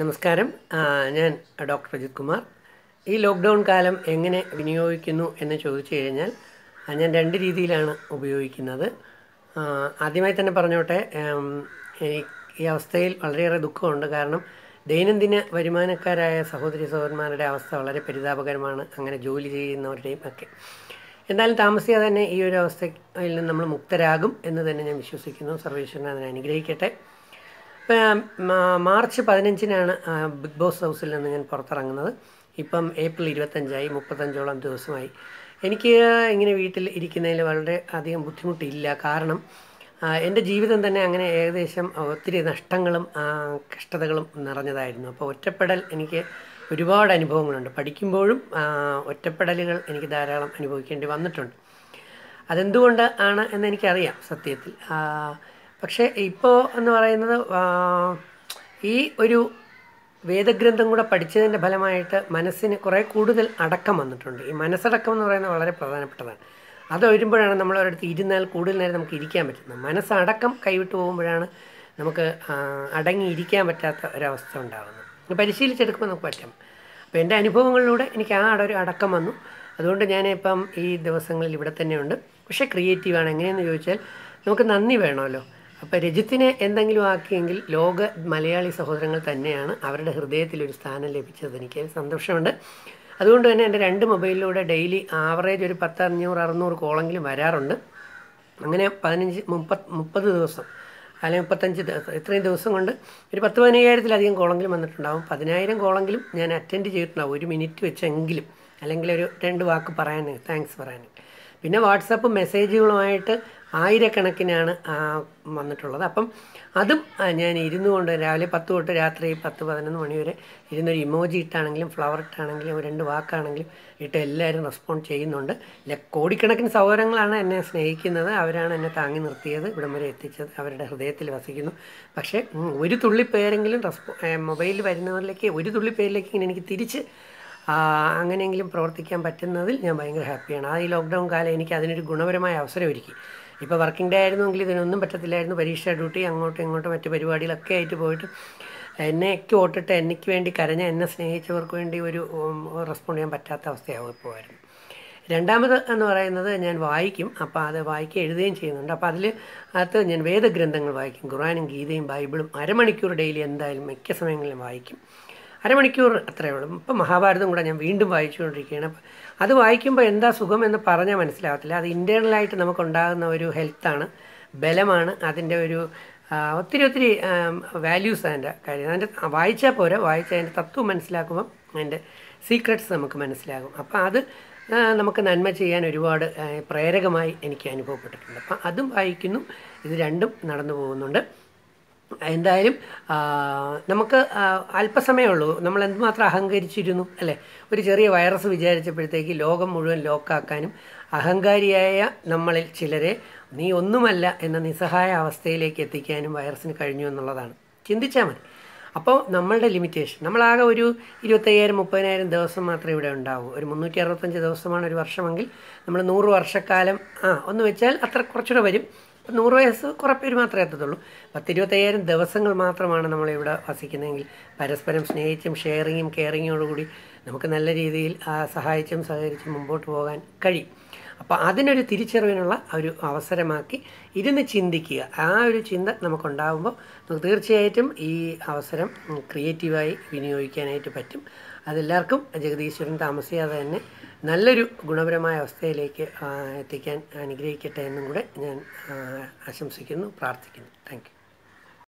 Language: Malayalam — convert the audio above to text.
നമസ്കാരം ഞാൻ ഡോക്ടർ പ്രജിത് കുമാർ ഈ ലോക്ക്ഡൗൺ കാലം എങ്ങനെ വിനിയോഗിക്കുന്നു എന്ന് ചോദിച്ചു കഴിഞ്ഞാൽ ഞാൻ രണ്ട് രീതിയിലാണ് ഉപയോഗിക്കുന്നത് ആദ്യമായി തന്നെ പറഞ്ഞോട്ടെ ഈ അവസ്ഥയിൽ വളരെയേറെ ദുഃഖമുണ്ട് കാരണം ദൈനംദിന വരുമാനക്കാരായ സഹോദരി സഹോദരന്മാരുടെ അവസ്ഥ വളരെ പരിതാപകരമാണ് അങ്ങനെ ജോലി ചെയ്യുന്നവരുടെയും ഒക്കെ എന്നാലും താമസിയാതെ തന്നെ ഈ ഒരു അവസ്ഥയിൽ നിന്ന് നമ്മൾ മുക്തരാകും എന്ന് തന്നെ ഞാൻ വിശ്വസിക്കുന്നു സർവേശ്വരനെ അതിനെ അനുഗ്രഹിക്കട്ടെ ഇപ്പം മാർച്ച് പതിനഞ്ചിനാണ് ബിഗ് ബോസ് ഹൗസിൽ നിന്ന് ഞാൻ പുറത്തിറങ്ങുന്നത് ഇപ്പം ഏപ്രിൽ ഇരുപത്തഞ്ചായി മുപ്പത്തഞ്ചോളം ദിവസമായി എനിക്ക് ഇങ്ങനെ വീട്ടിൽ ഇരിക്കുന്നതിൽ വളരെ അധികം ബുദ്ധിമുട്ടില്ല കാരണം എൻ്റെ ജീവിതം തന്നെ അങ്ങനെ ഏകദേശം ഒത്തിരി നഷ്ടങ്ങളും കഷ്ടതകളും നിറഞ്ഞതായിരുന്നു അപ്പോൾ ഒറ്റപ്പെടൽ എനിക്ക് ഒരുപാട് അനുഭവങ്ങളുണ്ട് പഠിക്കുമ്പോഴും ഒറ്റപ്പെടലുകൾ എനിക്ക് ധാരാളം അനുഭവിക്കേണ്ടി വന്നിട്ടുണ്ട് അതെന്തുകൊണ്ട് ആണ് എന്നെനിക്കറിയാം സത്യത്തിൽ പക്ഷേ ഇപ്പോൾ എന്ന് പറയുന്നത് ഈ ഒരു വേദഗ്രന്ഥം കൂടെ പഠിച്ചതിൻ്റെ ഫലമായിട്ട് മനസ്സിന് കുറേ കൂടുതൽ അടക്കം വന്നിട്ടുണ്ട് ഈ മനസ്സടക്കം എന്ന് പറയുന്നത് വളരെ പ്രധാനപ്പെട്ടതാണ് അത് വരുമ്പോഴാണ് നമ്മൾ ഒരിടത്ത് ഇരുന്നാൽ കൂടുതൽ നേരം നമുക്ക് ഇരിക്കാൻ പറ്റുന്നത് മനസ്സടക്കം കൈവിട്ട് പോകുമ്പോഴാണ് നമുക്ക് അടങ്ങി ഇരിക്കാൻ പറ്റാത്ത ഒരവസ്ഥ ഉണ്ടാകുന്നത് പരിശീലിച്ചെടുക്കുമ്പോൾ നമുക്ക് പറ്റും അപ്പോൾ എൻ്റെ അനുഭവങ്ങളിലൂടെ എനിക്ക് ആ ഒരു അടക്കം വന്നു അതുകൊണ്ട് ഞാനിപ്പം ഈ ദിവസങ്ങളിൽ ഇവിടെ തന്നെയുണ്ട് പക്ഷേ ക്രിയേറ്റീവാണ് എങ്ങനെയെന്ന് ചോദിച്ചാൽ നമുക്ക് നന്ദി വേണമല്ലോ അപ്പോൾ രജിത്തിനെ എന്തെങ്കിലും ആക്കിയെങ്കിൽ ലോക മലയാളി സഹോദരങ്ങൾ തന്നെയാണ് അവരുടെ ഹൃദയത്തിൽ ഒരു സ്ഥാനം ലഭിച്ചത് എനിക്ക് സന്തോഷമുണ്ട് അതുകൊണ്ട് തന്നെ എൻ്റെ രണ്ട് മൊബൈലിലൂടെ ഡെയിലി ആവറേജ് ഒരു പത്ത് അഞ്ഞൂറ് അറുന്നൂറ് കോളെങ്കിലും വരാറുണ്ട് അങ്ങനെ പതിനഞ്ച് മുപ്പത് മുപ്പത് ദിവസം അല്ലെങ്കിൽ മുപ്പത്തഞ്ച് ദിവസം ഇത്രയും ദിവസം കൊണ്ട് ഒരു പത്ത് പതിനയ്യായിരത്തിലധികം കോളെങ്കിലും വന്നിട്ടുണ്ടാവും പതിനായിരം കോളെങ്കിലും ഞാൻ അറ്റൻഡ് ചെയ്തിട്ടുണ്ടാകും ഒരു മിനിറ്റ് വെച്ചെങ്കിലും അല്ലെങ്കിൽ ഒരു രണ്ട് വാക്ക് പറയാൻ താങ്ക്സ് പറയാൻ പിന്നെ വാട്സപ്പ് മെസ്സേജുകളുമായിട്ട് ആയിരക്കണക്കിനാണ് വന്നിട്ടുള്ളത് അപ്പം അതും ഞാൻ ഇരുന്നു കൊണ്ട് രാവിലെ പത്ത് തൊട്ട് രാത്രി പത്ത് പതിനൊന്ന് മണി വരെ ഇരുന്നൊരു ഇമോജി ഇട്ടാണെങ്കിലും ഫ്ലവർ ഇട്ടാണെങ്കിലും രണ്ട് വാക്കാണെങ്കിലും ഇട്ട് എല്ലാവരും റെസ്പോണ്ട് ചെയ്യുന്നുണ്ട് കോടിക്കണക്കിന് സൗകര്യങ്ങളാണ് എന്നെ സ്നേഹിക്കുന്നത് അവരാണ് എന്നെ താങ്ങി നിർത്തിയത് ഇവിടം വരെ എത്തിച്ചത് അവരുടെ ഹൃദയത്തിൽ വസിക്കുന്നു പക്ഷേ ഒരു തുള്ളി പേരെങ്കിലും റെസ്പോ മൊബൈലിൽ വരുന്നവരിലേക്ക് ഒരു തുള്ളി പേരിലേക്ക് ഇങ്ങനെ എനിക്ക് തിരിച്ച് അങ്ങനെയെങ്കിലും പ്രവർത്തിക്കാൻ പറ്റുന്നതിൽ ഞാൻ ഭയങ്കര ഹാപ്പിയാണ് ആ ഈ ലോക്ക്ഡൗൺ കാലം എനിക്ക് അതിനൊരു ഗുണപരമായ അവസരം ഒരുക്കി ഇപ്പോൾ വർക്കിംഗ് ഡേ ആയിരുന്നെങ്കിൽ ഇതിനൊന്നും പറ്റത്തില്ലായിരുന്നു പരീക്ഷ ഡ്യൂട്ടി അങ്ങോട്ടും ഇങ്ങോട്ടും മറ്റു പരിപാടികളൊക്കെ ആയിട്ട് പോയിട്ട് എന്നെക്ക് ഓട്ടിട്ട് എനിക്ക് വേണ്ടി കരഞ്ഞ എന്നെ സ്നേഹിച്ചവർക്ക് വേണ്ടി ഒരു റെസ്പോണ്ട് ചെയ്യാൻ പറ്റാത്ത അവസ്ഥയാവും ഇപ്പോൾ ആയിരുന്നു രണ്ടാമത് എന്ന് പറയുന്നത് ഞാൻ വായിക്കും അപ്പോൾ അത് വായിക്കുക എഴുതുകയും ചെയ്യുന്നുണ്ട് അപ്പോൾ അതിൽ അകത്ത് ഞാൻ വേദഗ്രന്ഥങ്ങൾ വായിക്കും ഖുറാനും ഗീതയും ബൈബിളും അരമണിക്കൂർ ഡെയിലി എന്തായാലും മിക്ക സമയങ്ങളിലും വായിക്കും അരമണിക്കൂർ അത്രയേ ഉള്ളൂ ഇപ്പം മഹാഭാരതം കൂടെ ഞാൻ വീണ്ടും വായിച്ചുകൊണ്ടിരിക്കുകയാണ് അത് വായിക്കുമ്പോൾ എന്താ സുഖം എന്ന് പറഞ്ഞാൽ മനസ്സിലാവത്തില്ല അത് ഇൻറ്റേണലായിട്ട് നമുക്കുണ്ടാകുന്ന ഒരു ഹെൽത്താണ് ബലമാണ് അതിൻ്റെ ഒരു ഒത്തിരി ഒത്തിരി വാല്യൂസ് അതിൻ്റെ കാര്യം അതിൻ്റെ വായിച്ചാൽ പോരാ വായിച്ച അതിൻ്റെ തത്വം മനസ്സിലാക്കുമ്പം അതിൻ്റെ സീക്രട്സ് നമുക്ക് മനസ്സിലാകും അപ്പോൾ അത് നമുക്ക് നന്മ ചെയ്യാൻ ഒരുപാട് പ്രേരകമായി എനിക്ക് അനുഭവപ്പെട്ടിട്ടുണ്ട് അപ്പം അതും വായിക്കുന്നു ഇത് രണ്ടും നടന്നു പോകുന്നുണ്ട് എന്തായാലും നമുക്ക് അല്പസമയമേ ഉള്ളൂ നമ്മൾ എന്തുമാത്രം അഹങ്കരിച്ചിരുന്നു അല്ലേ ഒരു ചെറിയ വൈറസ് വിചാരിച്ചപ്പോഴത്തേക്ക് ലോകം മുഴുവൻ ലോക്കാക്കാനും അഹങ്കാരിയായ നമ്മളിൽ ചിലരെ നീ ഒന്നുമല്ല എന്ന നിസ്സഹായ അവസ്ഥയിലേക്ക് എത്തിക്കാനും വൈറസിന് കഴിഞ്ഞു എന്നുള്ളതാണ് ചിന്തിച്ചാൽ മതി അപ്പോൾ നമ്മളുടെ ലിമിറ്റേഷൻ നമ്മളാകെ ഒരു ഇരുപത്തയ്യായിരം മുപ്പതിനായിരം ദിവസം മാത്രമേ ഇവിടെ ഉണ്ടാവൂ ഒരു മുന്നൂറ്റി അറുപത്തഞ്ച് ദിവസമാണ് ഒരു വർഷമെങ്കിൽ നമ്മൾ നൂറ് വർഷക്കാലം ആ ഒന്ന് വെച്ചാൽ അത്ര കുറച്ചുകൂടെ വരും നൂറ് വയസ്സ് കുറേ പേര് മാത്രമേ എത്തത്തുള്ളൂ പത്തിരുപത്തയ്യായിരം ദിവസങ്ങൾ മാത്രമാണ് നമ്മളിവിടെ വസിക്കുന്നതെങ്കിൽ പരസ്പരം സ്നേഹിച്ചും ഷെയറിങ്ങും കെയറിങ്ങോടുകൂടി നമുക്ക് നല്ല രീതിയിൽ സഹായിച്ചും സഹകരിച്ചും മുമ്പോട്ട് പോകാൻ കഴിയും അപ്പോൾ അതിനൊരു തിരിച്ചറിവിനുള്ള ഒരു അവസരമാക്കി ഇരുന്ന് ചിന്തിക്കുക ആ ഒരു ചിന്ത നമുക്കുണ്ടാകുമ്പോൾ നമുക്ക് തീർച്ചയായിട്ടും ഈ അവസരം ക്രിയേറ്റീവായി വിനിയോഗിക്കാനായിട്ട് പറ്റും അതെല്ലാവർക്കും ജഗദീശ്വരൻ താമസിയാതെ തന്നെ നല്ലൊരു ഗുണപരമായ അവസ്ഥയിലേക്ക് എത്തിക്കാൻ അനുഗ്രഹിക്കട്ടെ എന്നും കൂടെ ഞാൻ ആശംസിക്കുന്നു പ്രാർത്ഥിക്കുന്നു താങ്ക്